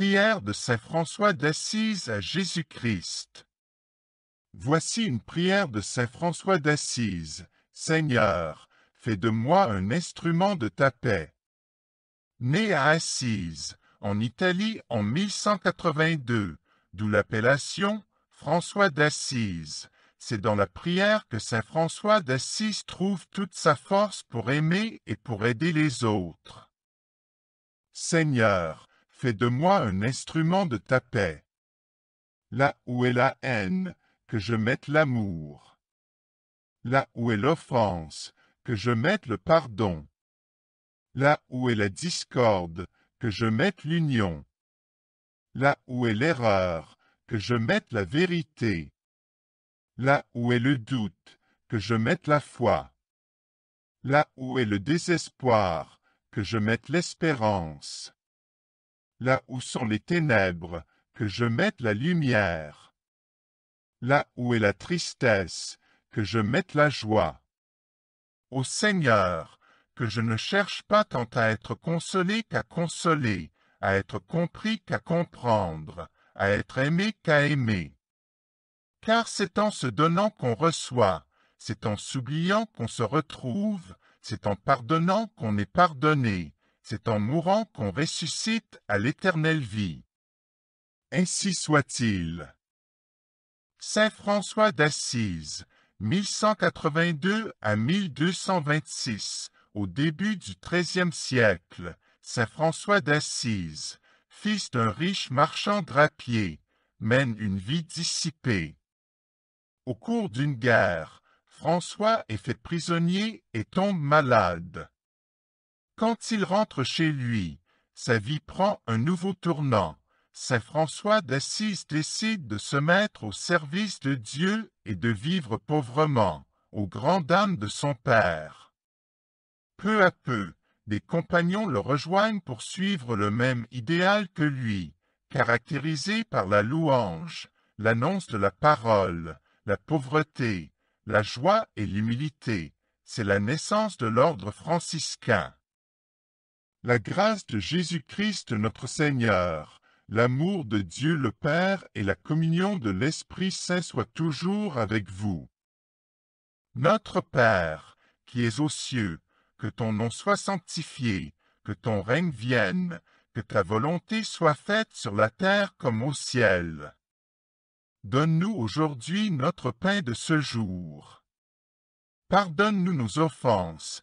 prière de Saint François d'Assise à Jésus-Christ. Voici une prière de Saint François d'Assise. Seigneur, fais de moi un instrument de ta paix. Né à Assise, en Italie en 1182, d'où l'appellation François d'Assise, c'est dans la prière que Saint François d'Assise trouve toute sa force pour aimer et pour aider les autres. Seigneur, fais de moi un instrument de ta paix. Là où est la haine, que je mette l'amour. Là où est l'offense, que je mette le pardon. Là où est la discorde, que je mette l'union. Là où est l'erreur, que je mette la vérité. Là où est le doute, que je mette la foi. Là où est le désespoir, que je mette l'espérance là où sont les ténèbres, que je mette la lumière. Là où est la tristesse, que je mette la joie. Ô Seigneur, que je ne cherche pas tant à être consolé qu'à consoler, à être compris qu'à comprendre, à être aimé qu'à aimer. Car c'est en se donnant qu'on reçoit, c'est en s'oubliant qu'on se retrouve, c'est en pardonnant qu'on est pardonné, c'est en mourant qu'on ressuscite à l'éternelle vie. Ainsi soit-il. Saint François d'Assise, 1182 à 1226, au début du XIIIe siècle, Saint François d'Assise, fils d'un riche marchand drapier, mène une vie dissipée. Au cours d'une guerre, François est fait prisonnier et tombe malade. Quand il rentre chez lui, sa vie prend un nouveau tournant. Saint François d'Assise décide de se mettre au service de Dieu et de vivre pauvrement, au grand dam de son père. Peu à peu, des compagnons le rejoignent pour suivre le même idéal que lui, caractérisé par la louange, l'annonce de la parole, la pauvreté, la joie et l'humilité. C'est la naissance de l'ordre franciscain. La grâce de Jésus-Christ notre Seigneur, l'amour de Dieu le Père et la communion de l'Esprit Saint soient toujours avec vous. Notre Père, qui es aux cieux, que ton nom soit sanctifié, que ton règne vienne, que ta volonté soit faite sur la terre comme au ciel. Donne-nous aujourd'hui notre pain de ce jour. Pardonne-nous nos offenses,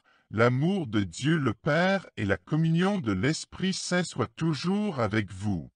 L'amour de Dieu le Père et la communion de l'Esprit Saint soient toujours avec vous.